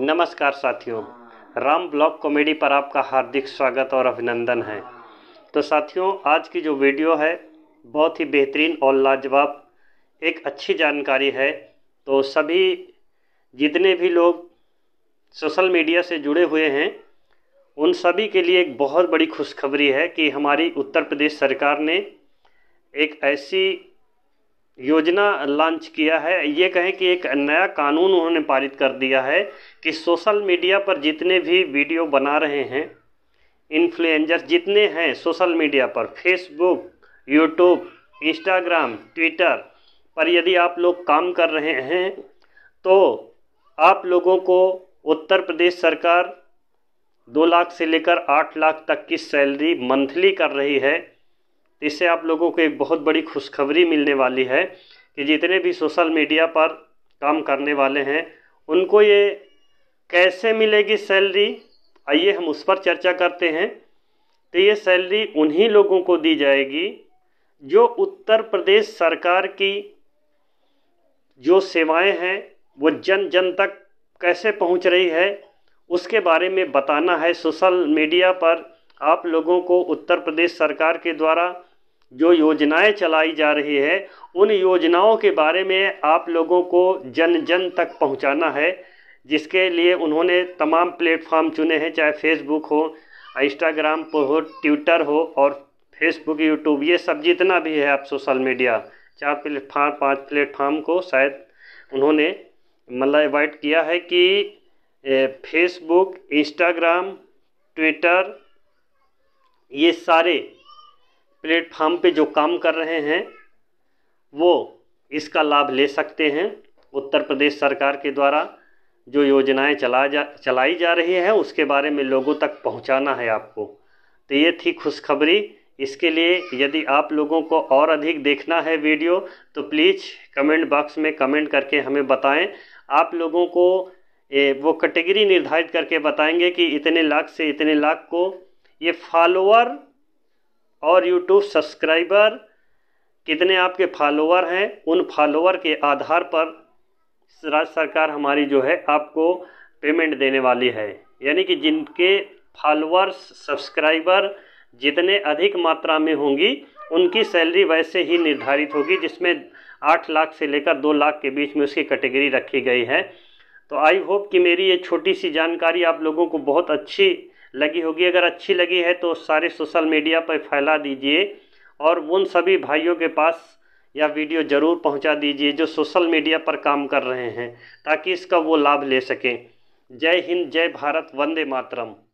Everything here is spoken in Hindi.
नमस्कार साथियों राम ब्लॉग कॉमेडी पर आपका हार्दिक स्वागत और अभिनंदन है तो साथियों आज की जो वीडियो है बहुत ही बेहतरीन और लाजवाब एक अच्छी जानकारी है तो सभी जितने भी लोग सोशल मीडिया से जुड़े हुए हैं उन सभी के लिए एक बहुत बड़ी खुशखबरी है कि हमारी उत्तर प्रदेश सरकार ने एक ऐसी योजना लॉन्च किया है ये कहें कि एक नया कानून उन्होंने पारित कर दिया है कि सोशल मीडिया पर जितने भी वीडियो बना रहे हैं इन्फ्लुएंजर जितने हैं सोशल मीडिया पर फेसबुक यूट्यूब इंस्टाग्राम ट्विटर पर यदि आप लोग काम कर रहे हैं तो आप लोगों को उत्तर प्रदेश सरकार दो लाख से लेकर आठ लाख तक की सैलरी मंथली कर रही है तो इससे आप लोगों को एक बहुत बड़ी खुशखबरी मिलने वाली है कि जितने भी सोशल मीडिया पर काम करने वाले हैं उनको ये कैसे मिलेगी सैलरी आइए हम उस पर चर्चा करते हैं तो ये सैलरी उन्हीं लोगों को दी जाएगी जो उत्तर प्रदेश सरकार की जो सेवाएं हैं वो जन जन तक कैसे पहुंच रही है उसके बारे में बताना है सोशल मीडिया पर आप लोगों को उत्तर प्रदेश सरकार के द्वारा जो योजनाएं चलाई जा रही है उन योजनाओं के बारे में आप लोगों को जन जन तक पहुंचाना है जिसके लिए उन्होंने तमाम प्लेटफॉर्म चुने हैं चाहे फेसबुक हो इंस्टाग्राम हो ट्विटर हो और फेसबुक यूट्यूब ये सब जितना भी है आप सोशल मीडिया चार प्लेटफार्म पांच प्लेटफार्म को शायद उन्होंने मतलब एवॉइड किया है कि फेसबुक इंस्टाग्राम ट्विटर ये सारे प्लेटफार्म पे जो काम कर रहे हैं वो इसका लाभ ले सकते हैं उत्तर प्रदेश सरकार के द्वारा जो योजनाएं चला जा चलाई जा रही है उसके बारे में लोगों तक पहुंचाना है आपको तो ये थी खुशखबरी इसके लिए यदि आप लोगों को और अधिक देखना है वीडियो तो प्लीज़ कमेंट बॉक्स में कमेंट करके हमें बताएं आप लोगों को ए, वो कैटेगरी निर्धारित करके बताएंगे कि इतने लाख से इतने लाख को ये फॉलोअर और यूट्यूब सब्सक्राइबर कितने आपके फॉलोअर हैं उन फॉलोअर के आधार पर राज्य सरकार हमारी जो है आपको पेमेंट देने वाली है यानी कि जिनके फॉलोअर्स सब्सक्राइबर जितने अधिक मात्रा में होंगी उनकी सैलरी वैसे ही निर्धारित होगी जिसमें आठ लाख से लेकर दो लाख के बीच में उसकी कैटेगरी रखी गई है तो आई होप कि मेरी ये छोटी सी जानकारी आप लोगों को बहुत अच्छी लगी होगी अगर अच्छी लगी है तो सारे सोशल मीडिया पर फैला दीजिए और उन सभी भाइयों के पास यह वीडियो ज़रूर पहुंचा दीजिए जो सोशल मीडिया पर काम कर रहे हैं ताकि इसका वो लाभ ले सकें जय हिंद जय भारत वंदे मातरम